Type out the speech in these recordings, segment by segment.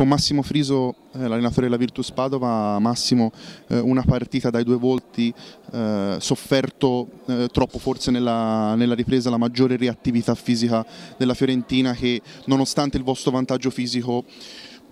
con Massimo Friso, eh, l'allenatore della Virtus Padova, Massimo eh, una partita dai due volti eh, sofferto eh, troppo forse nella, nella, ripresa la maggiore reattività fisica della Fiorentina che nonostante il vostro vantaggio fisico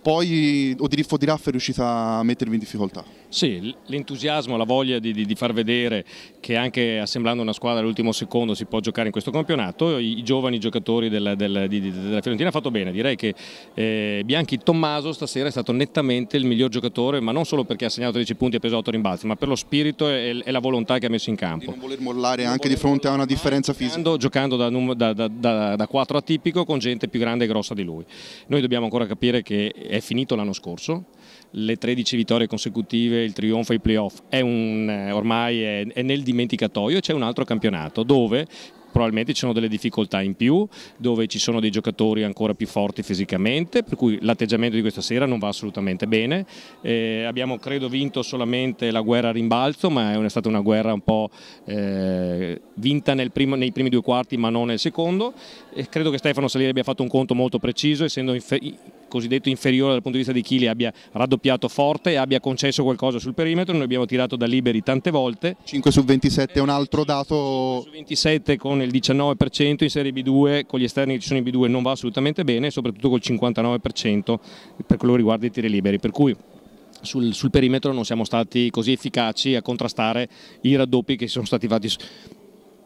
poi Odilifo Di Raff è riuscita a mettervi in difficoltà. Sì, l'entusiasmo, la voglia di, di, di, far vedere che anche assemblando una squadra all'ultimo secondo si può giocare in questo campionato, i, i giovani giocatori della, della, di, della Fiorentina hanno fatto bene, direi che eh, Bianchi Tommaso stasera è stato nettamente il miglior giocatore, ma non solo perché ha segnato 10 punti e ha preso 8 rimbalzi, ma per lo spirito e, e, la volontà che ha messo in campo. Di non voler mollare non anche voler di fronte a una differenza fisica. Giocando da, da, da, da 4 atipico con gente più grande e grossa di lui. Noi dobbiamo ancora capire che è è finito l'anno scorso, le 13 vittorie consecutive, il trionfo ai playoff è un, eh, ormai è, è nel dimenticatoio e c'è un altro campionato dove probabilmente ci sono delle difficoltà in più, dove ci sono dei giocatori ancora più forti fisicamente, per cui l'atteggiamento di questa sera non va assolutamente bene. Eh, abbiamo credo vinto solamente la guerra a rimbalzo, ma è stata una guerra un po' eh, vinta primo, nei primi due quarti ma non nel secondo. E credo che Stefano Salieri abbia fatto un conto molto preciso, essendo in cosiddetto inferiore dal punto di vista di Chili abbia raddoppiato forte e abbia concesso qualcosa sul perimetro, noi abbiamo tirato da liberi tante volte. 5 su 27 è un altro dato... 5 su 27 con il 19% in Serie B2, con gli esterni che ci sono in B2 non va assolutamente bene, soprattutto col 59% per quello che riguarda i tiri liberi, per cui sul, sul perimetro non siamo stati così efficaci a contrastare i raddoppi che sono stati fatti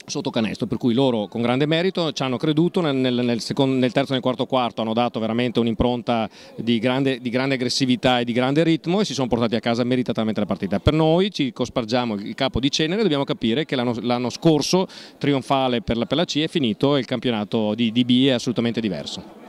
sotto canestro, per cui loro con grande merito ci hanno creduto nel, nel, secondo, nel terzo e nel quarto quarto, hanno dato veramente un'impronta di grande, di grande, aggressività e di grande ritmo e si sono portati a casa meritatamente la partita. Per noi ci cospargiamo il capo di cenere, dobbiamo capire che l'anno scorso trionfale per la, per la C è finito e il campionato di, DB è assolutamente diverso.